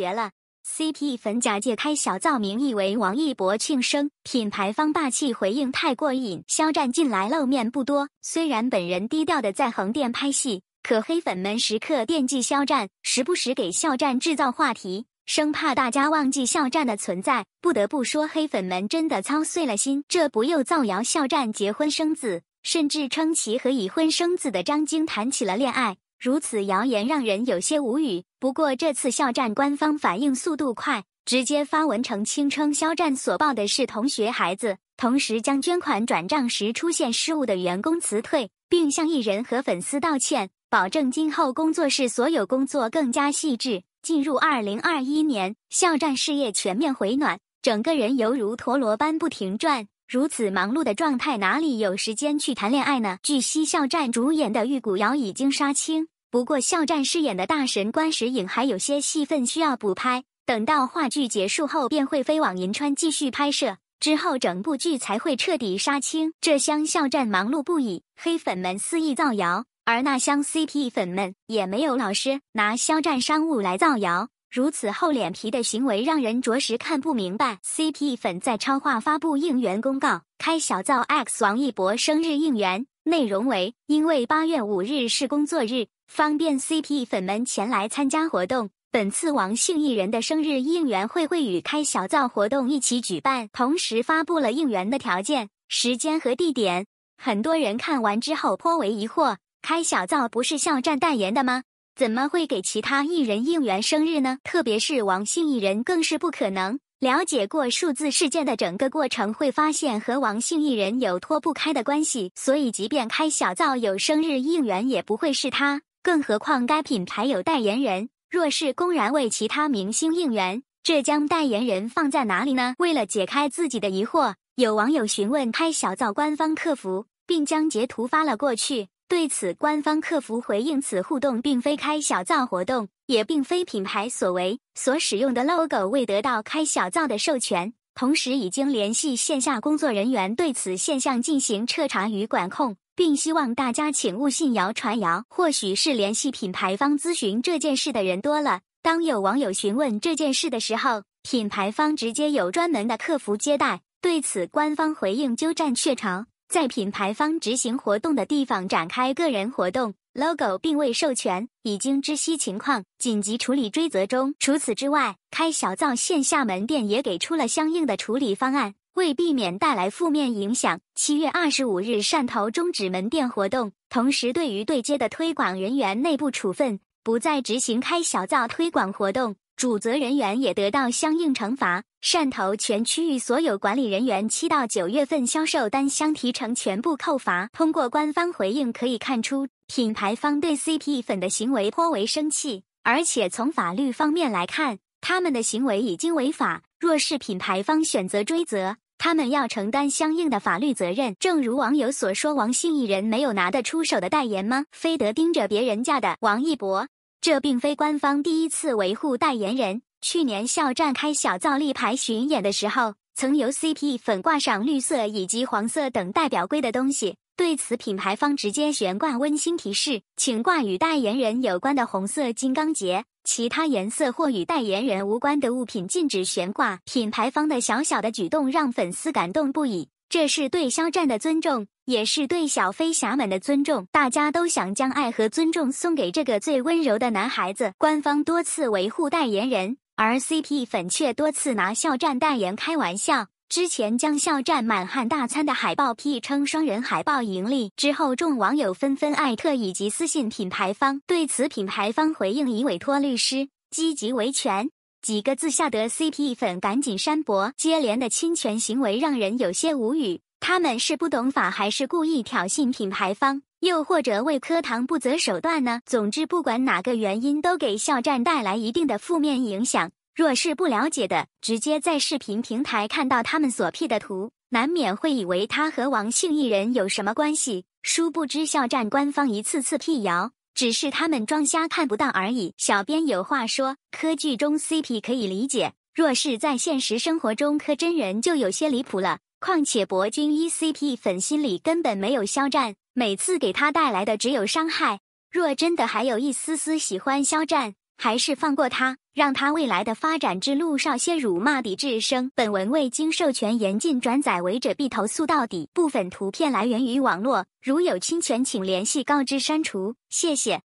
绝了！CP 粉假借开小灶名义为王一博庆生，品牌方霸气回应太过瘾。肖战近来露面不多，虽然本人低调的在横店拍戏，可黑粉们时刻惦记肖战，时不时给肖战制造话题，生怕大家忘记肖战的存在。不得不说，黑粉们真的操碎了心。这不又造谣肖战结婚生子，甚至称其和已婚生子的张晶谈起了恋爱。如此谣言让人有些无语。不过这次肖战官方反应速度快，直接发文澄清称，肖战所报的是同学孩子，同时将捐款转账时出现失误的员工辞退，并向艺人和粉丝道歉，保证今后工作室所有工作更加细致。进入二零二一年，肖战事业全面回暖，整个人犹如陀螺般不停转。如此忙碌的状态，哪里有时间去谈恋爱呢？据悉，肖战主演的《玉骨遥》已经杀青，不过肖战饰演的大神关时影还有些戏份需要补拍。等到话剧结束后，便会飞往银川继续拍摄，之后整部剧才会彻底杀青。这厢肖战忙碌不已，黑粉们肆意造谣，而那厢 CP 粉们也没有老师拿肖战商务来造谣。如此厚脸皮的行为让人着实看不明白。CP 粉在超话发布应援公告，开小灶 X 王一博生日应援，内容为：因为八月五日是工作日，方便 CP 粉们前来参加活动。本次王姓艺人的生日应援会会与开小灶活动一起举办，同时发布了应援的条件、时间和地点。很多人看完之后颇为疑惑：开小灶不是肖战代言的吗？怎么会给其他艺人应援生日呢？特别是王姓艺人更是不可能。了解过数字事件的整个过程，会发现和王姓艺人有脱不开的关系。所以，即便开小灶有生日应援，也不会是他。更何况该品牌有代言人，若是公然为其他明星应援，这将代言人放在哪里呢？为了解开自己的疑惑，有网友询问开小灶官方客服，并将截图发了过去。对此，官方客服回应：此互动并非开小灶活动，也并非品牌所为，所使用的 logo 未得到开小灶的授权。同时，已经联系线下工作人员对此现象进行彻查与管控，并希望大家请勿信谣传谣。或许是联系品牌方咨询这件事的人多了，当有网友询问这件事的时候，品牌方直接有专门的客服接待。对此，官方回应：鸠占鹊巢。在品牌方执行活动的地方展开个人活动，logo 并未授权，已经知悉情况，紧急处理追责中。除此之外，开小灶线下门店也给出了相应的处理方案，为避免带来负面影响，七月二十五日汕头终止门店活动，同时对于对接的推广人员内部处分，不再执行开小灶推广活动。主责人员也得到相应惩罚，汕头全区域所有管理人员七到九月份销售单箱提成全部扣罚。通过官方回应可以看出，品牌方对 CP 粉的行为颇为生气，而且从法律方面来看，他们的行为已经违法。若是品牌方选择追责，他们要承担相应的法律责任。正如网友所说，王姓艺人没有拿得出手的代言吗？非得盯着别人家的王一博。这并非官方第一次维护代言人。去年肖战开小灶立牌巡演的时候，曾由 CP 粉挂上绿色以及黄色等代表贵的东西。对此，品牌方直接悬挂温馨提示，请挂与代言人有关的红色金刚结，其他颜色或与代言人无关的物品禁止悬挂。品牌方的小小的举动让粉丝感动不已，这是对肖战的尊重。也是对小飞侠们的尊重，大家都想将爱和尊重送给这个最温柔的男孩子。官方多次维护代言人，而 CP 粉却多次拿肖战代言开玩笑。之前将肖战满汉大餐的海报 P 称双人海报盈利，之后众网友纷纷艾特以及私信品牌方，对此品牌方回应已委托律师积极维权几个字吓得 CP 粉赶紧删博，接连的侵权行为让人有些无语。他们是不懂法，还是故意挑衅品牌方，又或者为磕糖不择手段呢？总之，不管哪个原因，都给校战带来一定的负面影响。若是不了解的，直接在视频平台看到他们所 P 的图，难免会以为他和王姓艺人有什么关系。殊不知，校战官方一次次辟谣，只是他们装瞎看不到而已。小编有话说：柯剧中 CP 可以理解，若是在现实生活中磕真人就有些离谱了。况且，博君 ECP 粉心里根本没有肖战，每次给他带来的只有伤害。若真的还有一丝丝喜欢肖战，还是放过他，让他未来的发展之路少些辱骂抵制声。本文未经授权，严禁转载，违者必投诉到底。部分图片来源于网络，如有侵权，请联系告知删除。谢谢。